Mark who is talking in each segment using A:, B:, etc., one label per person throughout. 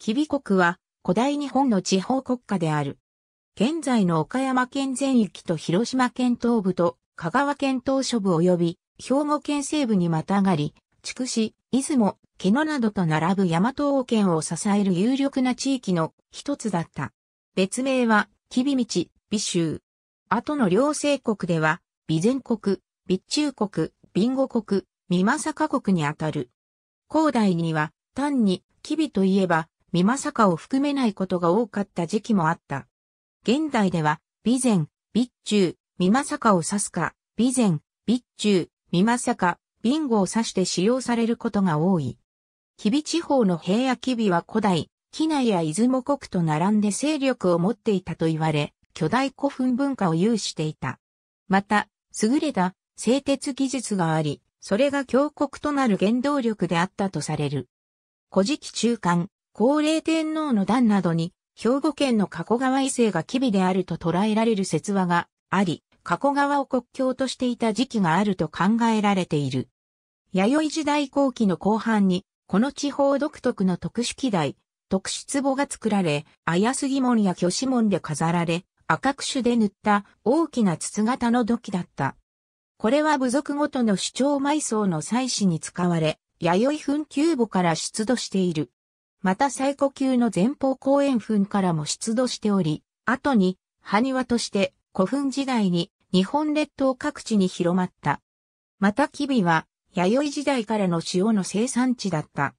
A: 吉備国は古代日本の地方国家である。現在の岡山県全域と広島県東部と香川県東諸部及び兵庫県西部にまたがり、筑紫、出雲、毛野などと並ぶ大和王権を支える有力な地域の一つだった。別名は、吉備道、美州。後の両政国では、備前国、備中国、備後国、美政国にあたる。広大には、単に、吉備といえば、美政を含めないことが多かった時期もあった。現代では、備前、備中、美政を指すか、備前、備中、美政、ビンゴを指して使用されることが多い。吉備地方の平野吉備は古代、紀内や出雲国と並んで勢力を持っていたと言われ、巨大古墳文化を有していた。また、優れた製鉄技術があり、それが強国となる原動力であったとされる。古事記中間、皇霊天皇の段などに、兵庫県の加古川伊勢が機微であると捉えられる説話があり、加古川を国境としていた時期があると考えられている。弥生時代後期の後半に、この地方独特の特殊機台、特殊壺が作られ、綾杉門や巨子門で飾られ、赤く種で塗った大きな筒型の土器だった。これは部族ごとの主張埋葬の祭祀に使われ、弥生墳丘墓から出土している。また最古級の前方後円墳からも出土しており、後に、埴輪として古墳時代に日本列島各地に広まった。また吉備は、弥生時代からの塩の生産地だった。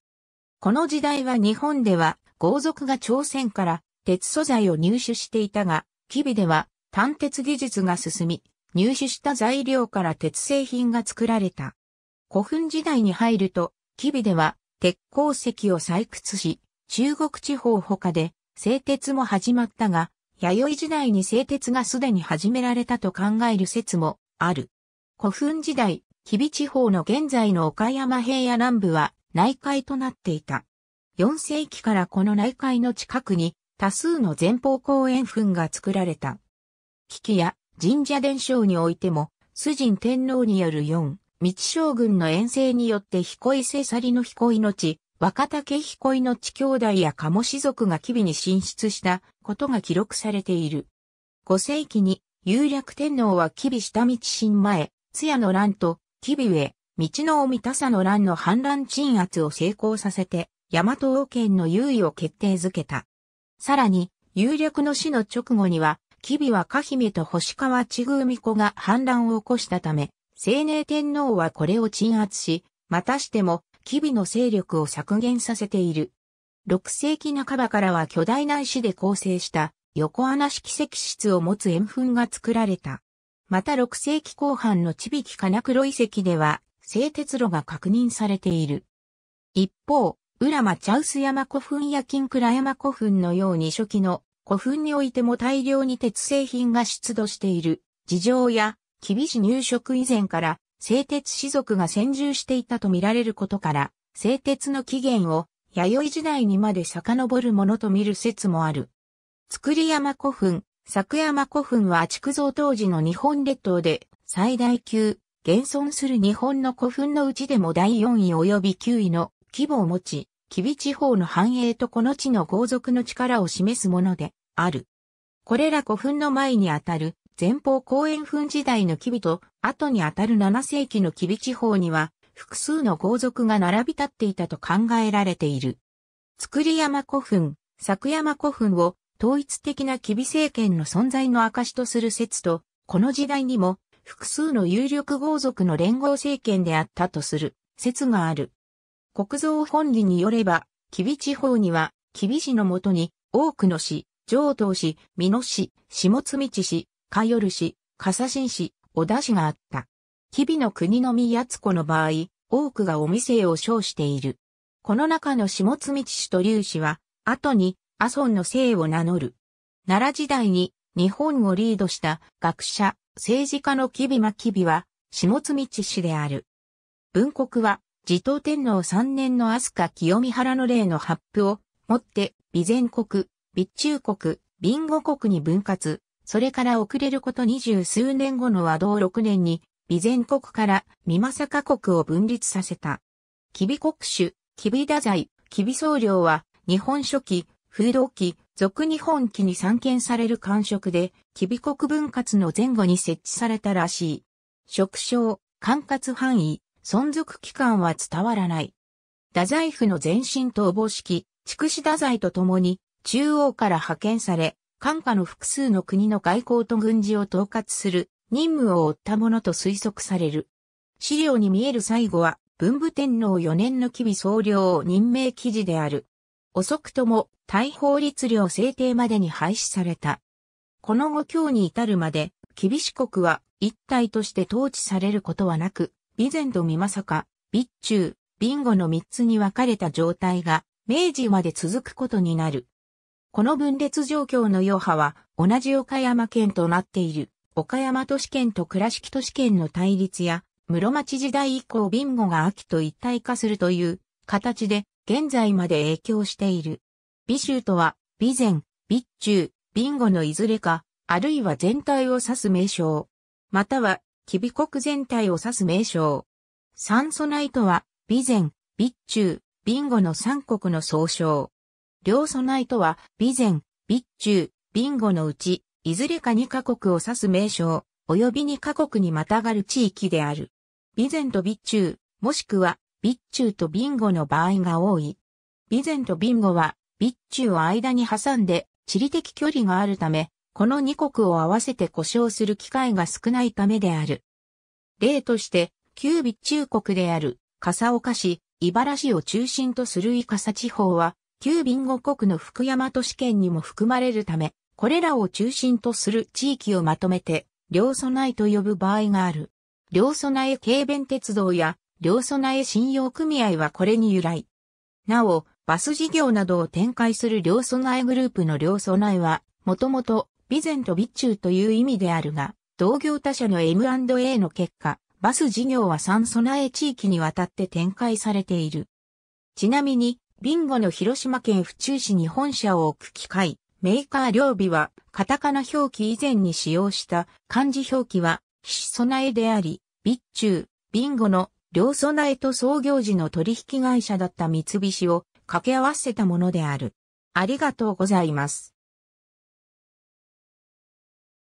A: この時代は日本では、豪族が朝鮮から鉄素材を入手していたが、吉備では、単鉄技術が進み、入手した材料から鉄製品が作られた。古墳時代に入ると、吉備では鉄鉱石を採掘し、中国地方他で製鉄も始まったが、弥生時代に製鉄がすでに始められたと考える説もある。古墳時代、吉備地方の現在の岡山平野南部は内海となっていた。4世紀からこの内海の近くに多数の前方公園墳が作られた。危機や神社伝承においても、崇神天皇による4、道将軍の遠征によって彦伊勢去りの彦伊の地、若竹彦伊の地兄弟や鴨氏族が吉備に進出したことが記録されている。5世紀に、有略天皇は吉備下道新前、津屋の乱と、吉備上、道の尾三笠の乱の反乱鎮圧を成功させて、大和王権の優位を決定づけた。さらに、有略の死の直後には、吉備は加姫と星川千巫子が反乱を起こしたため、青年天皇はこれを鎮圧し、またしても、吉備の勢力を削減させている。6世紀半ばからは巨大な石で構成した横穴式石室を持つ円墳が作られた。また6世紀後半のび引金黒遺跡では、製鉄路が確認されている。一方、浦間茶臼山古墳や金倉山古墳のように初期の古墳においても大量に鉄製品が出土している、事情や厳し入植以前から、製鉄士族が先住していたと見られることから、製鉄の起源を弥生時代にまで遡るものと見る説もある。造山古墳、作山古墳は築造当時の日本列島で最大級、現存する日本の古墳のうちでも第4位及び9位の規模を持ち、吉備地方の繁栄とこの地の豪族の力を示すものである。これら古墳の前にあたる前方後円墳時代の吉備と、後にあたる7世紀の吉備地方には、複数の豪族が並び立っていたと考えられている。造山古墳、作山古墳を統一的な吉備政権の存在の証とする説と、この時代にも複数の有力豪族の連合政権であったとする説がある。国蔵本理によれば、吉備地方には、吉備市のもとに多くの市、上等市、美濃市、下積市、カヨルし、カサシンし、小田しがあった。吉備の国の宮津子の場合、多くがお店を称している。この中の下津道氏と龍氏は、後に阿孫の姓を名乗る。奈良時代に日本をリードした学者、政治家の吉備真吉備は、下津道氏である。文国は、持統天皇三年の飛鳥清見原の例の発布をもって、備前国、備中国、備後国に分割、それから遅れること二十数年後の和道六年に、備前国から美政国を分立させた。吉備国主、吉備太宰、吉備総領は、日本書紀、風土記、俗日本期に参見される官職で、吉備国分割の前後に設置されたらしい。職称、管轄範囲、存続期間は伝わらない。太宰府の前身とおぼしき、筑紫太宰と共に、中央から派遣され、管下の複数の国の外交と軍事を統括する任務を負ったものと推測される。資料に見える最後は、文武天皇4年の吉備総領任命記事である。遅くとも、大法律令制定までに廃止された。この後今日に至るまで、厳し国は一体として統治されることはなく、備前と美政備中、備後の三つに分かれた状態が、明治まで続くことになる。この分裂状況の余波は同じ岡山県となっている岡山都市圏と倉敷都市圏の対立や室町時代以降ビンゴが秋と一体化するという形で現在まで影響している。美州とは備前、備中、ビンゴのいずれか、あるいは全体を指す名称。または、キビ国全体を指す名称。酸素内とは、備前、備中、ビンゴの三国の総称。両備とは、備前、備中、備後のうち、いずれか2カ国を指す名称、及び2カ国にまたがる地域である。備前と備中、もしくは、備中と備後の場合が多い。備前と備後は、備中を間に挟んで、地理的距離があるため、この2国を合わせて故障する機会が少ないためである。例として、旧備中国である、笠岡市、茨市を中心とする伊笠地方は、旧ビンゴ国の福山都市圏にも含まれるため、これらを中心とする地域をまとめて、両備えと呼ぶ場合がある。両備え軽便鉄道や、両備え信用組合はこれに由来。なお、バス事業などを展開する両備えグループの両備えは、もともと、備前と備中という意味であるが、同業他社の M&A の結果、バス事業は3備え地域にわたって展開されている。ちなみに、ビンゴの広島県府中市に本社を置く機械、メーカー両備は、カタカナ表記以前に使用した漢字表記は、非備えであり、備中、ビンゴの両備えと創業時の取引会社だった三菱を掛け合わせたものである。ありがとうございます。